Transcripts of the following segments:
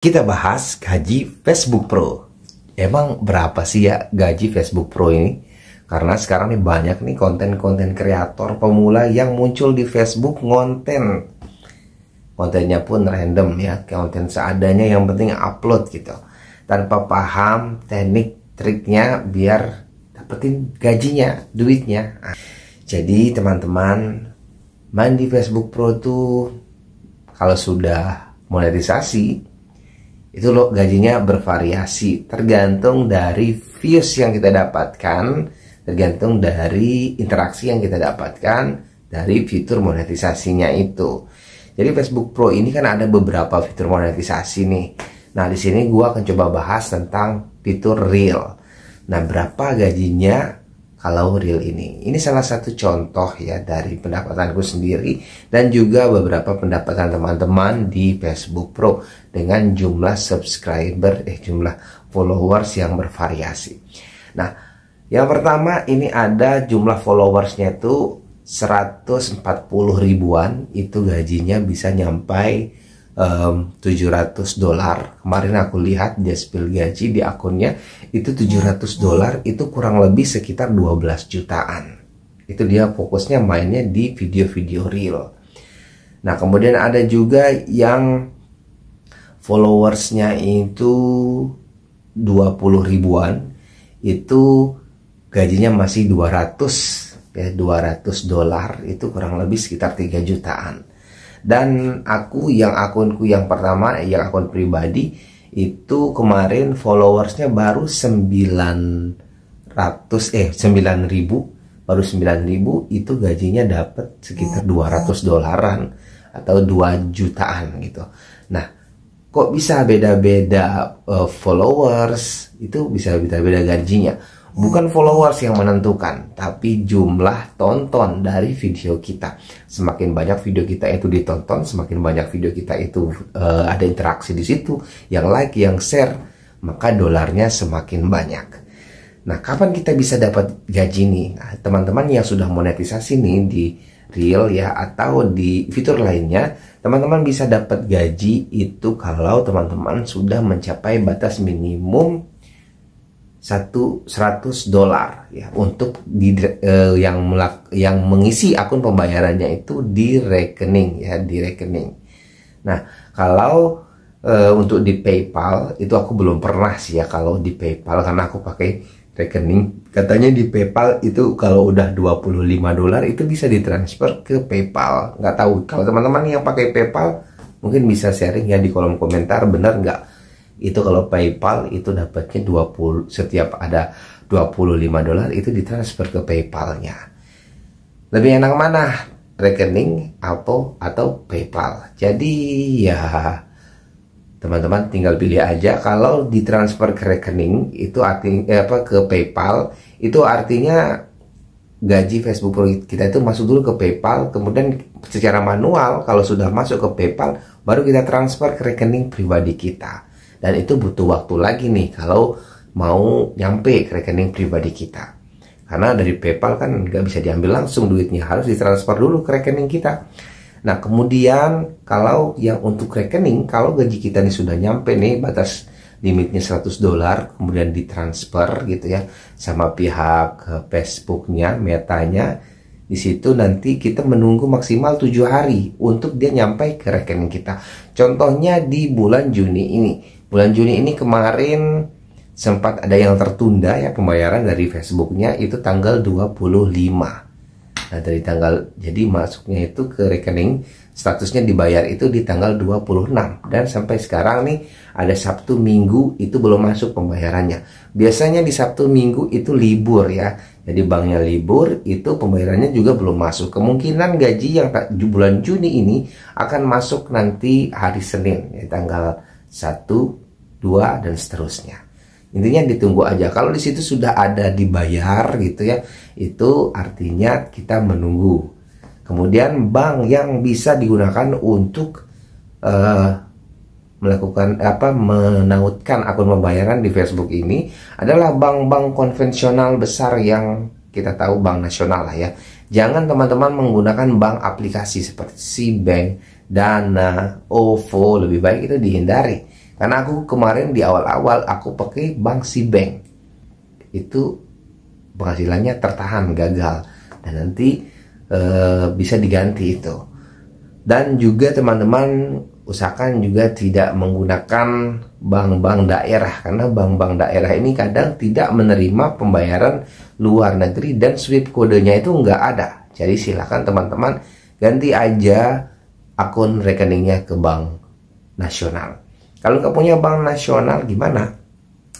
kita bahas gaji Facebook Pro. Emang berapa sih ya gaji Facebook Pro ini? Karena sekarang nih banyak nih konten-konten kreator pemula yang muncul di Facebook ngonten. Kontennya pun random ya, konten seadanya yang penting upload gitu. Tanpa paham teknik triknya biar dapetin gajinya, duitnya. Jadi teman-teman, main di Facebook Pro tuh kalau sudah monetisasi itu lo gajinya bervariasi tergantung dari views yang kita dapatkan tergantung dari interaksi yang kita dapatkan dari fitur monetisasinya itu jadi Facebook Pro ini kan ada beberapa fitur monetisasi nih nah di sini gua akan coba bahas tentang fitur real nah berapa gajinya kalau real ini. Ini salah satu contoh ya dari pendapatanku sendiri dan juga beberapa pendapatan teman-teman di Facebook Pro dengan jumlah subscriber eh jumlah followers yang bervariasi. Nah, yang pertama ini ada jumlah followersnya tuh 140 ribuan itu gajinya bisa nyampai um, 700 dolar. Kemarin aku lihat dia spill gaji di akunnya itu 700 dolar itu kurang lebih sekitar 12 jutaan. Itu dia fokusnya mainnya di video-video real. Nah, kemudian ada juga yang followersnya itu 20 ribuan itu gajinya masih 200 ya 200 dolar itu kurang lebih sekitar 3 jutaan dan aku yang akunku yang pertama eh, yang akun pribadi itu kemarin followersnya baru 900 eh 9000 baru 9000 itu gajinya dapat sekitar 200 iya. dolaran atau 2 jutaan gitu. Nah, kok bisa beda-beda uh, followers itu bisa beda-beda gajinya Bukan followers yang menentukan, tapi jumlah tonton dari video kita. Semakin banyak video kita itu ditonton, semakin banyak video kita itu uh, ada interaksi di situ, yang like, yang share, maka dolarnya semakin banyak. Nah, kapan kita bisa dapat gaji nih? Nah, teman-teman yang sudah monetisasi nih di real ya atau di fitur lainnya teman-teman bisa dapat gaji itu kalau teman-teman sudah mencapai batas minimum satu seratus dolar ya untuk di, uh, yang melak, yang mengisi akun pembayarannya itu di rekening ya di rekening. Nah kalau uh, untuk di PayPal itu aku belum pernah sih ya kalau di PayPal karena aku pakai rekening katanya di PayPal itu kalau udah 25 dolar itu bisa ditransfer ke PayPal nggak tahu kalau teman-teman yang pakai PayPal mungkin bisa sharing ya di kolom komentar benar nggak itu kalau PayPal itu dapatnya 20 setiap ada 25 dolar itu ditransfer ke PayPalnya lebih enak mana rekening atau atau PayPal jadi ya teman-teman tinggal pilih aja kalau ditransfer ke rekening itu artinya eh, apa ke PayPal itu artinya gaji Facebook Pro kita itu masuk dulu ke PayPal, kemudian secara manual kalau sudah masuk ke PayPal baru kita transfer ke rekening pribadi kita dan itu butuh waktu lagi nih kalau mau nyampe ke rekening pribadi kita karena dari PayPal kan nggak bisa diambil langsung duitnya harus ditransfer dulu ke rekening kita nah kemudian kalau yang untuk rekening kalau gaji kita nih sudah nyampe nih batas limitnya 100 dolar kemudian ditransfer gitu ya sama pihak eh, Facebooknya metanya di situ nanti kita menunggu maksimal tujuh hari untuk dia nyampe ke rekening kita. Contohnya di bulan Juni ini bulan Juni ini kemarin sempat ada yang tertunda ya pembayaran dari Facebooknya itu tanggal 25 nah dari tanggal jadi masuknya itu ke rekening statusnya dibayar itu di tanggal 26 dan sampai sekarang nih ada Sabtu Minggu itu belum masuk pembayarannya biasanya di Sabtu Minggu itu libur ya jadi banknya libur itu pembayarannya juga belum masuk kemungkinan gaji yang bulan Juni ini akan masuk nanti hari Senin ya, tanggal 1 dua dan seterusnya intinya ditunggu aja kalau di situ sudah ada dibayar gitu ya itu artinya kita menunggu kemudian bank yang bisa digunakan untuk uh, melakukan apa menautkan akun pembayaran di Facebook ini adalah bank-bank konvensional besar yang kita tahu bank nasional lah ya jangan teman-teman menggunakan bank aplikasi seperti Cbank, Dana, OVO lebih baik itu dihindari karena aku kemarin di awal-awal aku pakai bank si bank Itu penghasilannya tertahan gagal dan nanti e, bisa diganti itu. Dan juga teman-teman usahakan juga tidak menggunakan bank-bank daerah karena bank-bank daerah ini kadang tidak menerima pembayaran luar negeri dan sweep kodenya itu nggak ada. Jadi silahkan teman-teman ganti aja akun rekeningnya ke bank nasional. Kalau nggak punya bank nasional gimana?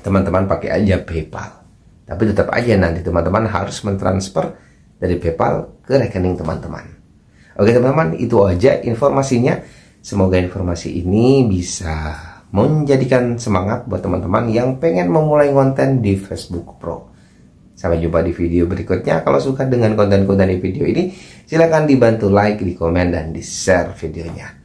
Teman-teman pakai aja PayPal. Tapi tetap aja nanti teman-teman harus mentransfer dari PayPal ke rekening teman-teman. Oke teman-teman, itu aja informasinya. Semoga informasi ini bisa menjadikan semangat buat teman-teman yang pengen memulai konten di Facebook Pro. Sampai jumpa di video berikutnya. Kalau suka dengan konten-konten di video ini, silahkan dibantu like, di komen, dan di share videonya.